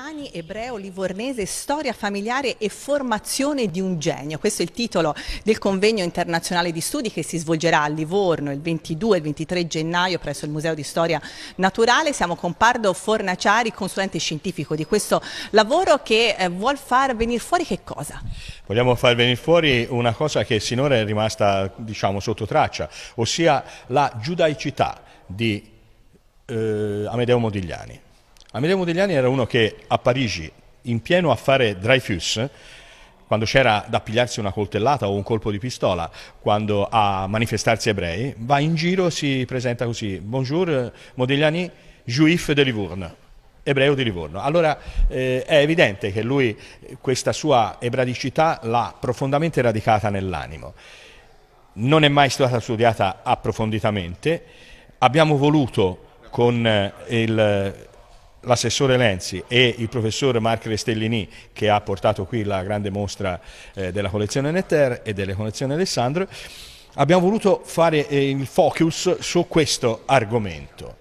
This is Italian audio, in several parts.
Ani, ebreo, livornese, storia familiare e formazione di un genio. Questo è il titolo del convegno internazionale di studi che si svolgerà a Livorno il 22 e il 23 gennaio presso il Museo di Storia Naturale. Siamo con Pardo Fornaciari, consulente scientifico di questo lavoro che eh, vuol far venire fuori che cosa? Vogliamo far venire fuori una cosa che sinora è rimasta diciamo, sotto traccia, ossia la giudaicità di eh, Amedeo Modigliani. Amedeo Modigliani era uno che a Parigi, in pieno affare Dreyfus, quando c'era da pigliarsi una coltellata o un colpo di pistola, quando a manifestarsi ebrei, va in giro, e si presenta così, bonjour Modigliani, juif de Livourne ebreo di Livorno. Allora eh, è evidente che lui questa sua ebradicità l'ha profondamente radicata nell'animo. Non è mai stata studiata approfonditamente. Abbiamo voluto con eh, il l'assessore Lenzi e il professor Marc Restellini che ha portato qui la grande mostra eh, della collezione Netter e delle collezioni Alessandro, abbiamo voluto fare eh, il focus su questo argomento.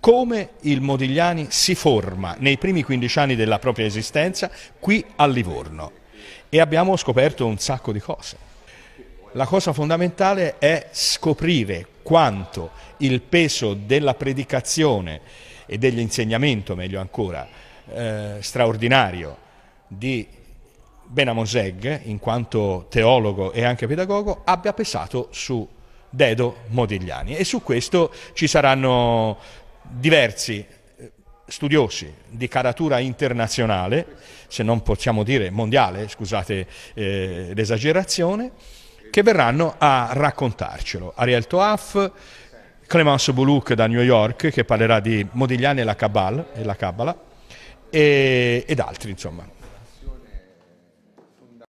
Come il Modigliani si forma nei primi 15 anni della propria esistenza qui a Livorno e abbiamo scoperto un sacco di cose. La cosa fondamentale è scoprire quanto il peso della predicazione e dell'insegnamento, meglio ancora, eh, straordinario di Benamoseg, in quanto teologo e anche pedagogo, abbia pesato su Dedo Modigliani. E su questo ci saranno diversi eh, studiosi di caratura internazionale, se non possiamo dire mondiale, scusate eh, l'esagerazione, che verranno a raccontarcelo. Ariel Toaf, Clemence Boulouk da New York che parlerà di Modigliani e la Cabal, e la Cabala e, ed altri insomma.